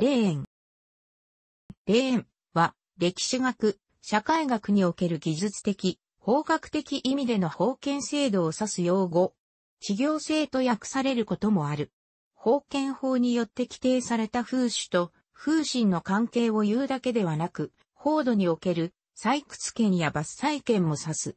レーン。レーンは歴史学、社会学における技術的、法学的意味での法権制度を指す用語。地行制と訳されることもある。法権法によって規定された風主と風神の関係を言うだけではなく、法度における採掘権や伐採権も指す。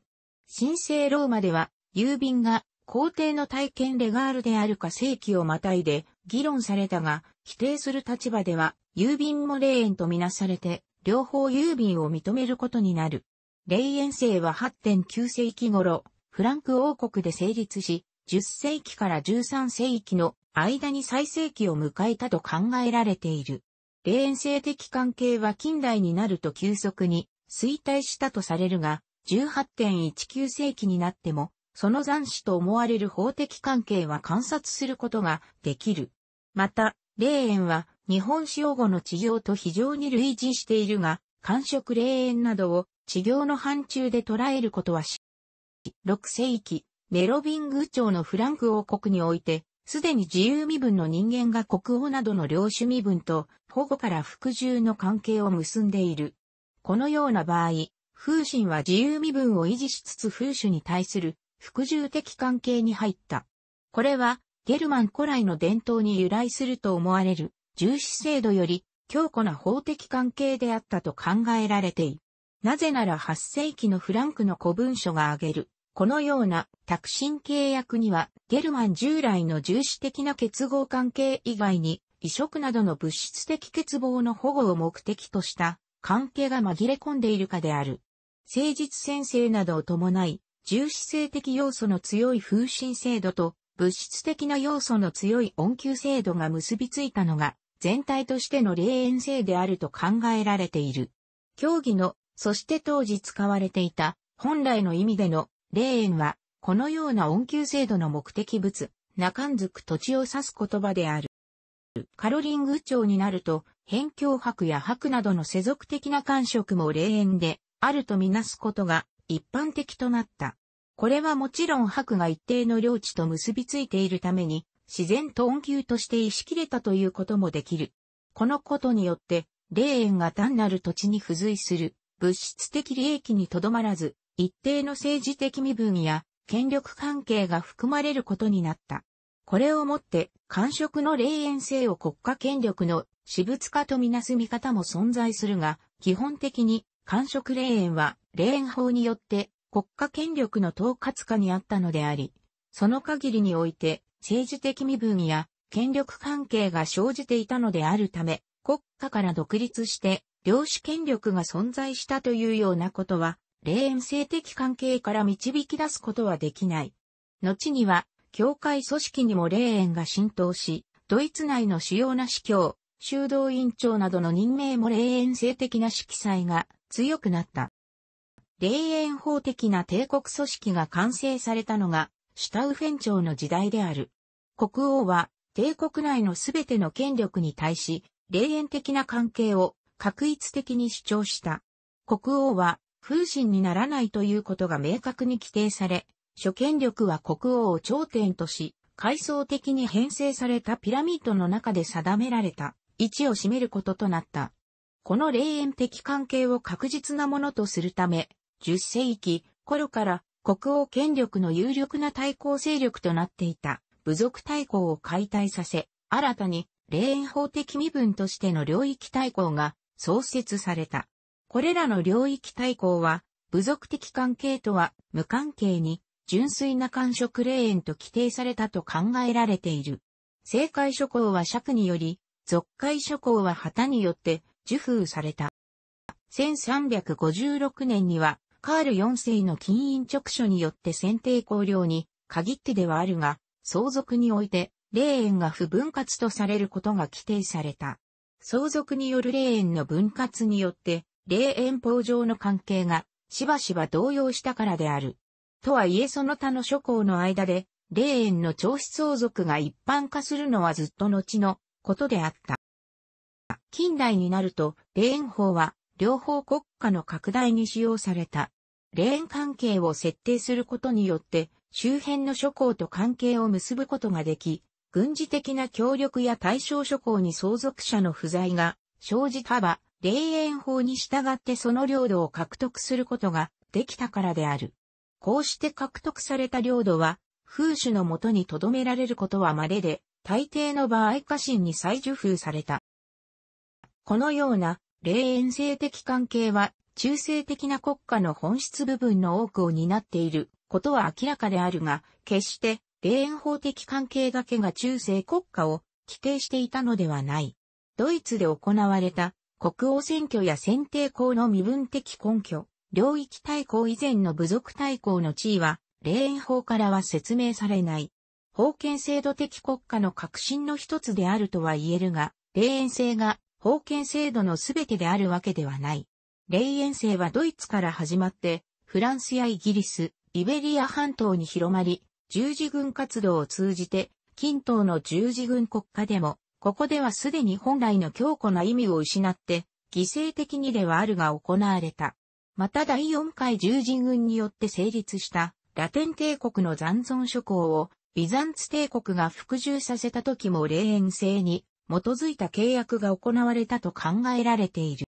神聖ローマでは、郵便が皇帝の体験レガールであるか正規をまたいで議論されたが、否定する立場では、郵便も霊園とみなされて、両方郵便を認めることになる。霊園制は8.9世紀頃、フランク王国で成立し、10世紀から13世紀の間に最盛期を迎えたと考えられている。霊園性的関係は近代になると急速に衰退したとされるが、18.19世紀になっても、その残死と思われる法的関係は観察することができる。また、霊園は日本史用語の治療と非常に類似しているが、官職霊園などを治療の範疇で捉えることはし、6世紀、メロビング朝のフランク王国において、すでに自由身分の人間が国王などの領主身分と保護から服従の関係を結んでいる。このような場合、風神は自由身分を維持しつつ風主に対する服従的関係に入った。これはゲルマン古来の伝統に由来すると思われる重視制度より強固な法的関係であったと考えられている。なぜなら8世紀のフランクの古文書が挙げる、このような託進契約には、ゲルマン従来の重視的な結合関係以外に、移植などの物質的欠乏の保護を目的とした関係が紛れ込んでいるかである。誠実先生などを伴い、重視性的要素の強い風神制度と物質的な要素の強い音球制度が結びついたのが、全体としての霊園性であると考えられている。競技の、そして当時使われていた、本来の意味での、霊園は、このような音球制度の目的物、中んづく土地を指す言葉である。カロリング長になると、辺境白や白などの世俗的な感触も霊園で、あるとみなすことが一般的となった。これはもちろん白が一定の領地と結びついているために、自然と恩給として意識切れたということもできる。このことによって、霊園が単なる土地に付随する物質的利益にとどまらず、一定の政治的身分や権力関係が含まれることになった。これをもって、官職の霊園性を国家権力の私物化とみなす見方も存在するが、基本的に官職霊園は霊園法によって国家権力の統括下にあったのであり、その限りにおいて政治的身分や権力関係が生じていたのであるため、国家から独立して領主権力が存在したというようなことは、霊園性的関係から導き出すことはできない。後には、教会組織にも霊園が浸透し、ドイツ内の主要な司教、修道院長などの任命も霊園性的な色彩が強くなった。霊園法的な帝国組織が完成されたのが、シュタウフェン朝の時代である。国王は、帝国内のすべての権力に対し、霊園的な関係を、確一的に主張した。国王は、風神にならないということが明確に規定され、諸権力は国王を頂点とし、階層的に編成されたピラミッドの中で定められた位置を占めることとなった。この霊園的関係を確実なものとするため、10世紀頃から国王権力の有力な対抗勢力となっていた部族対抗を解体させ、新たに霊園法的身分としての領域対抗が創設された。これらの領域対抗は、部族的関係とは無関係に純粋な官職霊園と規定されたと考えられている。政界諸侯は釈により、俗界諸侯は旗によって受封された。1356年にはカール4世の金印直書によって選定公領に限ってではあるが、相続において、霊園が不分割とされることが規定された。相続による霊園の分割によって、霊園法上の関係がしばしば動揺したからである。とはいえその他の諸侯の間で、霊園の調子相続が一般化するのはずっと後のことであった。近代になると、霊園法は両方国家の拡大に使用された。レーン関係を設定することによって、周辺の諸侯と関係を結ぶことができ、軍事的な協力や対象諸侯に相続者の不在が生じたば、霊園法に従ってその領土を獲得することができたからである。こうして獲得された領土は、風主のもとに留められることは稀で、大抵の場合家臣に再受封された。このような霊園性的関係は中性的な国家の本質部分の多くを担っていることは明らかであるが、決して霊園法的関係だけが中世国家を規定していたのではない。ドイツで行われた国王選挙や選定校の身分的根拠、領域対抗以前の部族対抗の地位は、霊園法からは説明されない。封建制度的国家の核心の一つであるとは言えるが、霊園制が封建制度のすべてであるわけではない。霊園制はドイツから始まって、フランスやイギリス、イベリア半島に広まり、十字軍活動を通じて、近東の十字軍国家でも、ここではすでに本来の強固な意味を失って、犠牲的にではあるが行われた。また第四回十字軍によって成立したラテン帝国の残存諸侯をビザンツ帝国が服従させた時も霊園制に基づいた契約が行われたと考えられている。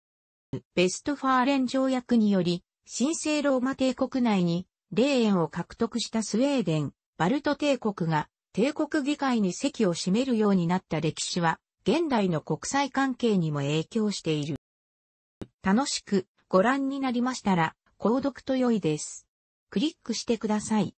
ベストファーレン条約により、神聖ローマ帝国内に、霊園を獲得したスウェーデン、バルト帝国が、帝国議会に席を占めるようになった歴史は、現代の国際関係にも影響している。楽しくご覧になりましたら、購読と良いです。クリックしてください。